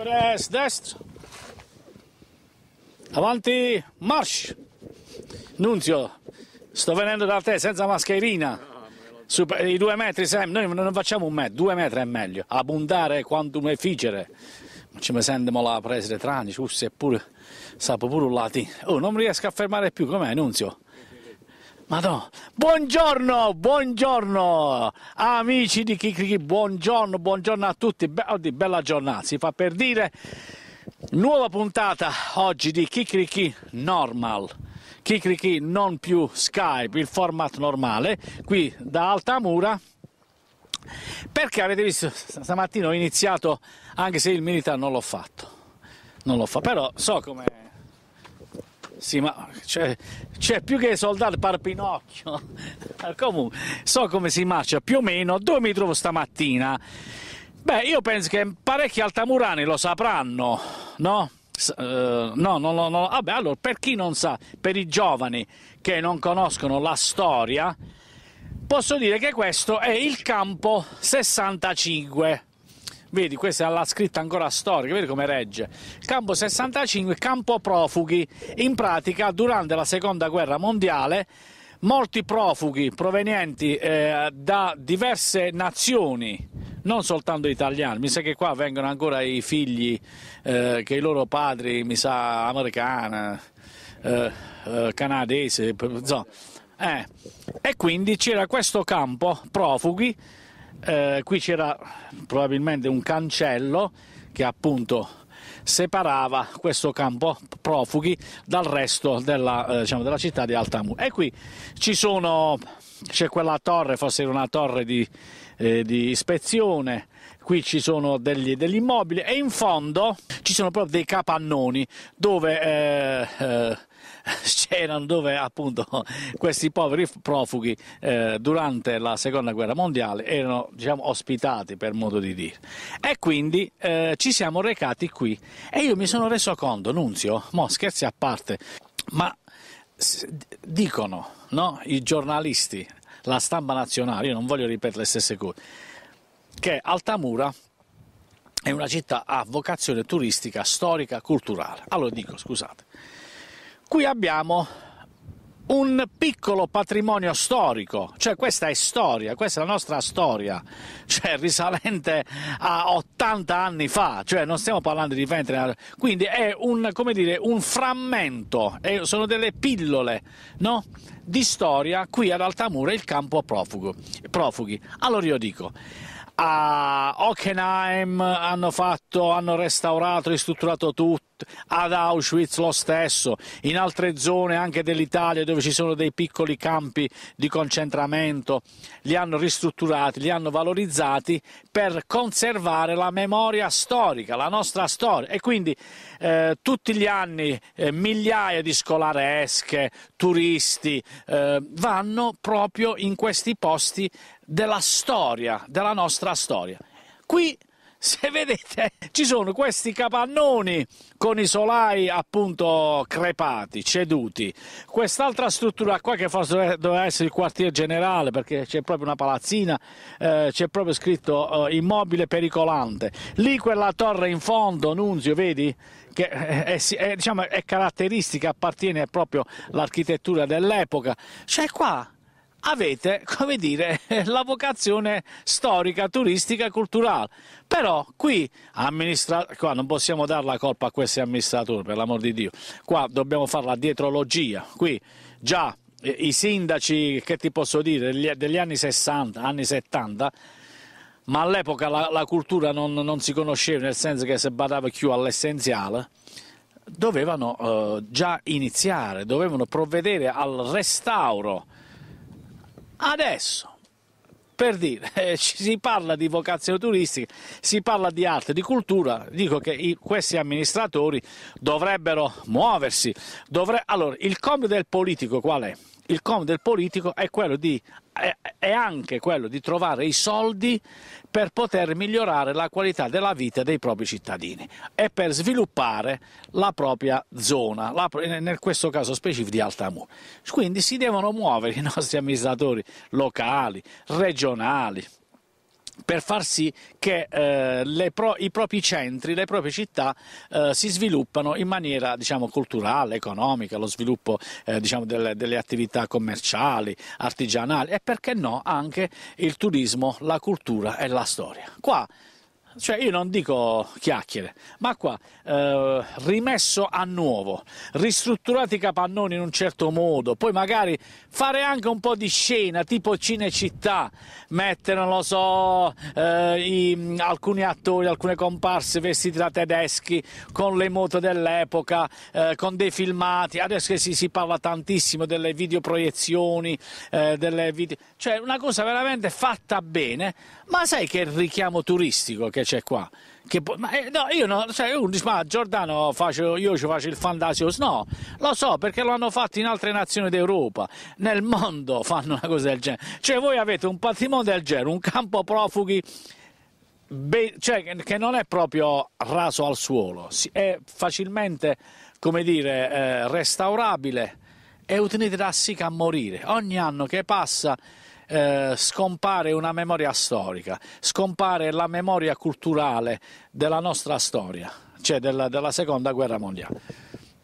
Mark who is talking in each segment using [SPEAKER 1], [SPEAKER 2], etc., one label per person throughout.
[SPEAKER 1] Corre, destra. Avanti, marsh. Nunzio, sto venendo da te senza mascherina. Super, I due metri, Sam, noi non facciamo un metro, due metri è meglio. Abbondare quanto un efficere. Ma ci mi sentiamo la presa di trani, russi, uh, eppure sapo pure un latino. Oh, non riesco a fermare più, com'è, Nunzio? Madonna. Buongiorno, buongiorno amici di Kikriki, buongiorno, buongiorno a tutti, Be- oddio, bella giornata, si fa per dire. Nuova puntata oggi di Kikriki Normal. Kikriki non più Skype, il format normale, qui da Altamura. Perché avete visto, stamattina ho iniziato, anche se il militare non l'ho fatto. Non l'ho fatto, però so come sì, ma c'è, cioè più che soldato par Pinocchio. Comunque, so come si marcia più o meno. Dove mi trovo stamattina? Beh, io penso che parecchi altamurani lo sapranno, no? Uh, no, no, no, no. Vabbè, allora, per chi non sa, per i giovani che non conoscono la storia, posso dire che questo è il campo 65 Vedi, questa è la scritta ancora storica, vedi come regge. Campo 65, campo profughi. In pratica, durante la Seconda Guerra Mondiale, molti profughi provenienti eh, da diverse nazioni, non soltanto italiani, mi sa che qua vengono ancora i figli eh, che i loro padri, mi sa, americana, eh, eh canadese, insomma. Eh, e quindi c'era questo campo profughi eh, qui c'era probabilmente un cancello che appunto separava questo campo profughi dal resto della, eh, diciamo, della città di Altamù. E qui sono, c'è quella torre, forse era una torre di, eh, di ispezione, qui ci sono degli, degli, immobili e in fondo ci sono proprio dei capannoni dove eh, eh c'erano dove appunto questi poveri profughi eh, durante la seconda guerra mondiale erano diciamo, ospitati per modo di dire e quindi eh, ci siamo recati qui e io mi sono reso conto Nunzio, mo scherzi a parte ma dicono no, i giornalisti la stampa nazionale, io non voglio ripetere le stesse cose che Altamura è una città a vocazione turistica, storica, culturale. Allora dico, scusate, Qui abbiamo un piccolo patrimonio storico, cioè questa è storia, questa è la nostra storia, cioè risalente a 80 anni fa, cioè non stiamo parlando di Ventre, quindi è un, dire, un frammento, sono delle pillole no? di storia qui ad Altamura, il campo profughi. Allora io dico, a Hockenheim hanno, fatto, hanno restaurato, ristrutturato tutto, ad Auschwitz lo stesso, in altre zone anche dell'Italia dove ci sono dei piccoli campi di concentramento, li hanno ristrutturati, li hanno valorizzati per conservare la memoria storica, la nostra storia e quindi eh, tutti gli anni eh, migliaia di scolaresche, turisti eh, vanno proprio in questi posti della storia, della nostra storia. Qui, se vedete, ci sono questi capannoni con i solai appunto crepati, ceduti. Quest'altra struttura qua che forse doveva essere il quartier generale perché c'è proprio una palazzina, eh, c'è proprio scritto eh, immobile pericolante. Lì quella torre in fondo, Nunzio, vedi? Che eh, è, è, diciamo, è caratteristica, appartiene proprio all'architettura dell'epoca. Cioè qua avete, come dire, la vocazione storica, turistica e culturale. Però qui, amministra- qua non possiamo dare la colpa a questi amministratori, per l'amor di Dio. Qua dobbiamo fare la dietrologia. Qui già eh, i sindaci, che ti posso dire, degli anni 60, anni 70, ma all'epoca la, la cultura non, non, si conosceva, nel senso che si badava più all'essenziale, dovevano eh, già iniziare, dovevano provvedere al restauro Adesso, per dire, eh, si parla di vocazione turistica, si parla di arte, di cultura, dico che i, questi amministratori dovrebbero muoversi. Dovre... allora, il compito del politico qual è? il com del politico è, di, è, anche quello di trovare i soldi per poter migliorare la qualità della vita dei propri cittadini e per sviluppare la propria zona, la, in questo caso specifico di Altamura. Quindi si devono muovere i nostri amministratori locali, regionali, per far sì che eh, pro, i propri centri, le proprie città eh, si sviluppano in maniera diciamo, culturale, economica, lo sviluppo eh, diciamo, delle, delle, attività commerciali, artigianali e perché no anche il turismo, la cultura e la storia. Qua cioè io non dico chiacchiere, ma qua eh, rimesso a nuovo, ristrutturati i capannoni in un certo modo, poi magari fare anche un po' di scena tipo Cinecittà, mettere, non lo so, eh, i, alcuni attori, alcune comparse vestiti da tedeschi con le moto dell'epoca, eh, con dei filmati, adesso si, si parla tantissimo delle videoproiezioni, eh, delle video... cioè una cosa veramente fatta bene, ma sai che richiamo turistico che c'è qua. Che, ma, eh, no, io non, cioè, uno dice, ma Giordano faccio, io ci faccio il fantasios, no, lo so perché lo hanno fatto in altre nazioni d'Europa, nel mondo fanno una cosa del genere, cioè voi avete un patrimonio del genere, un campo profughi Be cioè, che non è proprio raso al suolo, è facilmente, come dire, eh, restaurabile e utilizzarsi a morire. Ogni anno che passa eh, scompare una memoria storica, scompare la memoria culturale della nostra storia, cioè della, della seconda guerra mondiale.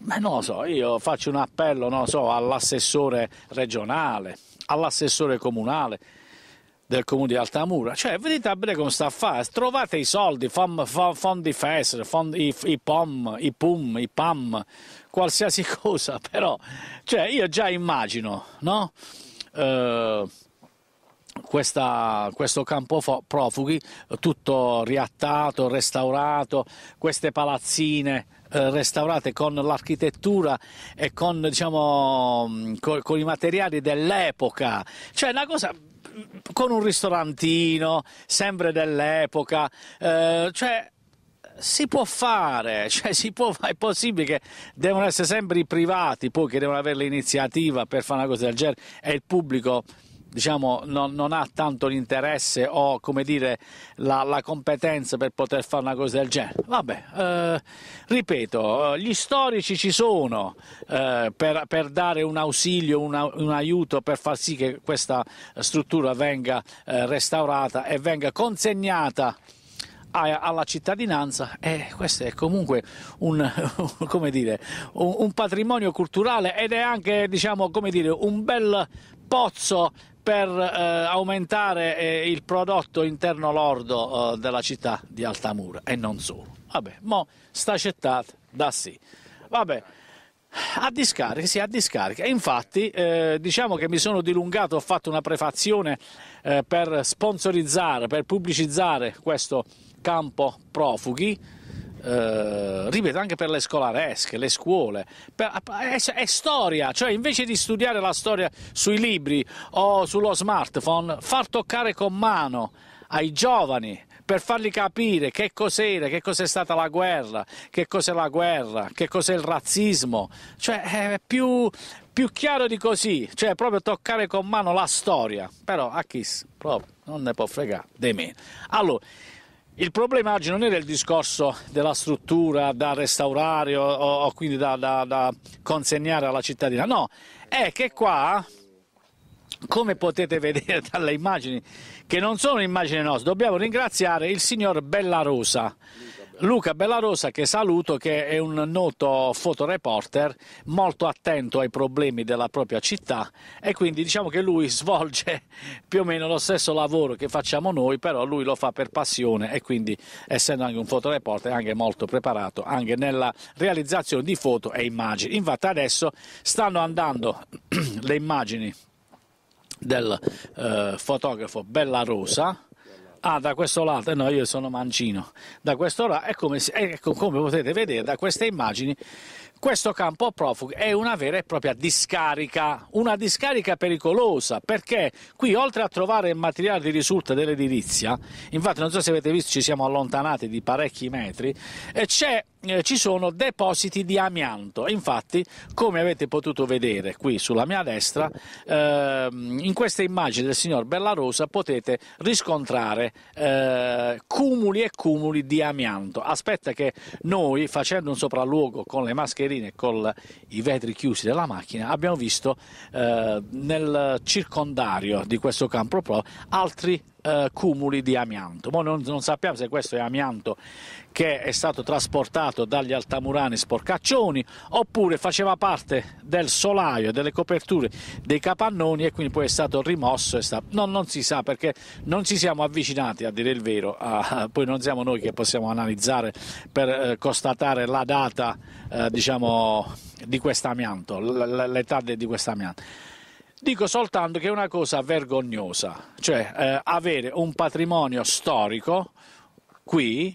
[SPEAKER 1] Ma non lo so, io faccio un appello so, all'assessore regionale, all'assessore comunale del comune di Altamura, cioè venite a vedere come sta a fare, trovate i soldi, fom, fom, fondi FESR, fondi, i, i, POM, i PUM, i PAM, qualsiasi cosa, però cioè, io già immagino, no? Eh, questa, questo campo profughi, tutto riattato, restaurato, queste palazzine eh, restaurate con l'architettura e con, diciamo, mm, con, con i materiali dell'epoca. Cioè una cosa mm, con un ristorantino, sempre dell'epoca, eh, cioè si può fare, cioè si può, è possibile che devono essere sempre i privati poi che devono avere l'iniziativa per fare una cosa del genere e il pubblico diciamo, non, non, ha tanto l'interesse o come dire, la, la, competenza per poter fare una cosa del genere. Vabbè, eh, ripeto, eh, gli storici ci sono eh, per, per, dare un ausilio, una, un aiuto per far sì che questa struttura venga eh, restaurata e venga consegnata alla cittadinanza e questo è comunque un, dire, un, patrimonio culturale ed è anche diciamo, dire, un bel pozzo per eh, aumentare eh, il prodotto interno lordo eh, della città di Altamura e non solo. Vabbè, mo sta accettata da sì. Vabbè. A discarica, sì, a discarica. Infatti, eh, diciamo che mi sono dilungato, ho fatto una prefazione eh, per sponsorizzare, per pubblicizzare questo campo profughi eh, ripeto, anche per le scolaresche, le scuole, per, è, è, storia, cioè invece di studiare la storia sui libri o sullo smartphone, far toccare con mano ai giovani per fargli capire che cos'era, che cos'è stata la guerra, che cos'è la guerra, che cos'è il razzismo, cioè è più, più chiaro di così, cioè proprio toccare con mano la storia, però a chi proprio non ne può fregare di meno. Allora, il problema oggi non era il discorso della struttura da restaurare o, o quindi da, da, da consegnare alla cittadina, no, è che qua come potete vedere dalle immagini, che non sono immagini nostre, dobbiamo ringraziare il signor Bellarosa, Luca Bellarosa che saluto che è un noto fotoreporter molto attento ai problemi della propria città e quindi diciamo che lui svolge più o meno lo stesso lavoro che facciamo noi però lui lo fa per passione e quindi essendo anche un fotoreporter è anche molto preparato anche nella realizzazione di foto e immagini. Infatti adesso stanno andando le immagini del eh, fotografo Bellarosa ah da questo lato, no io sono mancino, da questo lato, è come, è ecco, come potete vedere da queste immagini questo campo profughi è una vera e propria discarica, una discarica pericolosa perché qui oltre a trovare il materiale di risulta dell'edilizia, infatti non so se avete visto ci siamo allontanati di parecchi metri, eh, ci sono depositi di amianto, infatti come avete potuto vedere qui sulla mia destra eh, in queste immagini del signor Bellarosa potete riscontrare eh, cumuli e cumuli di amianto, aspetta che noi facendo un sopralluogo con le maschere mascherine con i vetri chiusi della macchina, abbiamo visto eh, nel circondario di questo campo pro altri eh, cumuli di amianto. Non, non, sappiamo se questo è amianto che è stato trasportato dagli altamurani sporcaccioni oppure faceva parte del solaio, e delle coperture dei capannoni e quindi poi è stato rimosso. È stato... No, non si sa perché non ci siamo avvicinati a dire il vero, a... poi non siamo noi che possiamo analizzare per eh, constatare la data eh, diciamo, di quest'amianto, l'età di questo amianto. Dico soltanto che è una cosa vergognosa, cioè eh, avere un patrimonio storico qui,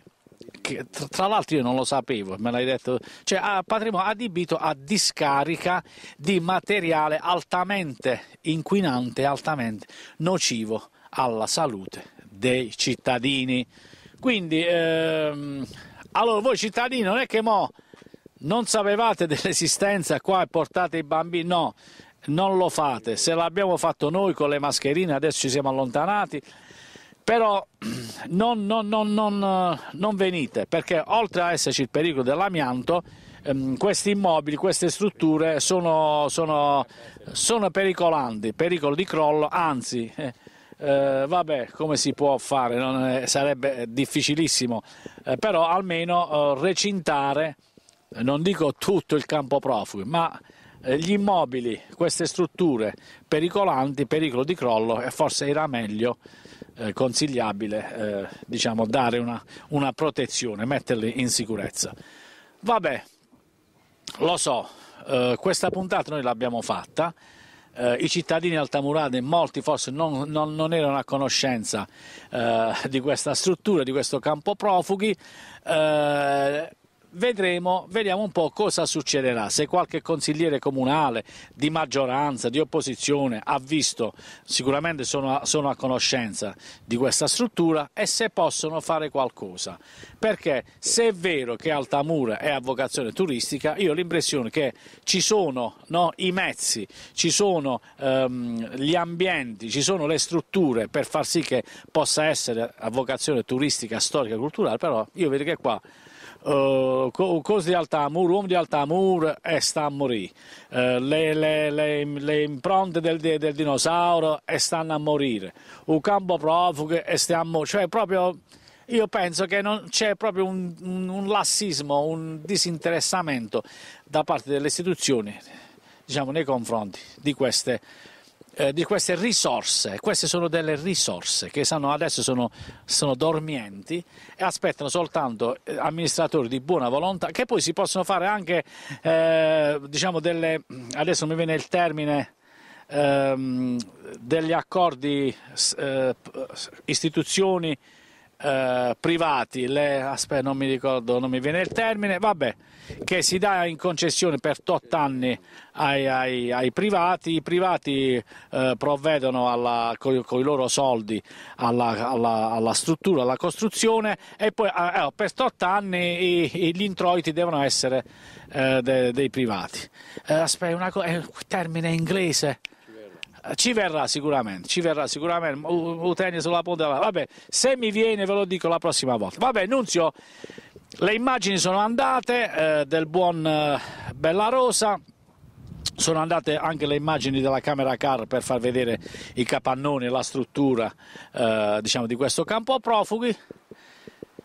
[SPEAKER 1] che tra, tra l'altro io non lo sapevo, me l'hai detto, cioè ha patrimonio adibito a discarica di materiale altamente inquinante, altamente nocivo alla salute dei cittadini. Quindi, ehm, allora voi cittadini non è che mo non sapevate dell'esistenza qua e portate i bambini, no, non lo fate, se l'abbiamo fatto noi con le mascherine adesso ci siamo allontanati, però non, non, non, eh, non venite perché oltre a esserci il pericolo dell'amianto ehm, questi immobili, queste strutture sono, sono, sono pericolanti, pericolo di crollo, anzi... Eh, eh vabbè, come si può fare? Non, eh, sarebbe difficilissimo, eh, però almeno eh, recintare, non dico tutto il campo profughi, ma eh, gli immobili, queste strutture pericolanti, pericolo di crollo e forse era meglio eh, consigliabile eh, diciamo, dare una, una, protezione, metterli in sicurezza. Vabbè, lo so, eh, questa puntata noi l'abbiamo fatta, eh, i cittadini altamurani, molti forse non, non, non erano a conoscenza eh, di questa struttura, di questo campo profughi, vedremo, vediamo un po' cosa succederà, se qualche consigliere comunale di maggioranza, di opposizione ha visto, sicuramente sono a, sono a conoscenza di questa struttura e se possono fare qualcosa, perché se è vero che Altamura è a vocazione turistica, io ho l'impressione che ci sono no, i mezzi, ci sono ehm, gli ambienti, ci sono le strutture per far sì che possa essere a vocazione turistica, storica e culturale, però io vedo che qua uh, eh, cose di Altamur, uomo di Altamur e eh, sta a morire. Uh, le, le, le, le, impronte del, del, dinosauro e eh, stanno a morire. Un campo profughi e sta a morire. Cioè proprio io penso che c'è proprio un, un, un, lassismo, un disinteressamento da parte delle istituzioni diciamo, nei confronti di queste eh, di queste risorse, queste sono delle risorse che sanno, adesso sono, sono, dormienti e aspettano soltanto eh, amministratori di buona volontà che poi si possono fare anche, eh, diciamo, delle, adesso mi viene il termine, ehm, degli accordi eh, istituzioni eh, privati, le, aspetta non mi ricordo, non mi viene il termine, vabbè, che si dà in concessione per 8 anni ai, ai, ai, privati, i privati eh, provvedono con i loro soldi alla, alla, alla, struttura, alla costruzione e poi ah, eh, per 8 anni i, i, gli introiti devono essere eh, de, dei privati. Eh, aspetta, una, è un termine inglese ci verrà sicuramente, ci verrà sicuramente, Uteni sulla punta Vabbè, se mi viene ve lo dico la prossima volta. Vabbè, Nunzio, le immagini sono andate eh, del buon eh, Bellarosa. Sono andate anche le immagini della camera car per far vedere i capannoni e la struttura eh, diciamo, di questo campo a profughi.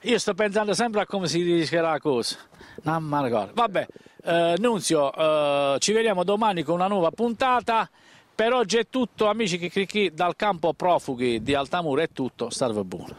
[SPEAKER 1] Io sto pensando sempre a come si rischierà la cosa. Mamma mia, vabbè, eh, Nunzio, eh, ci vediamo domani con una nuova puntata. Per oggi è tutto, amici che Chicchicchi, dal campo profughi di Altamura è tutto, salve buono.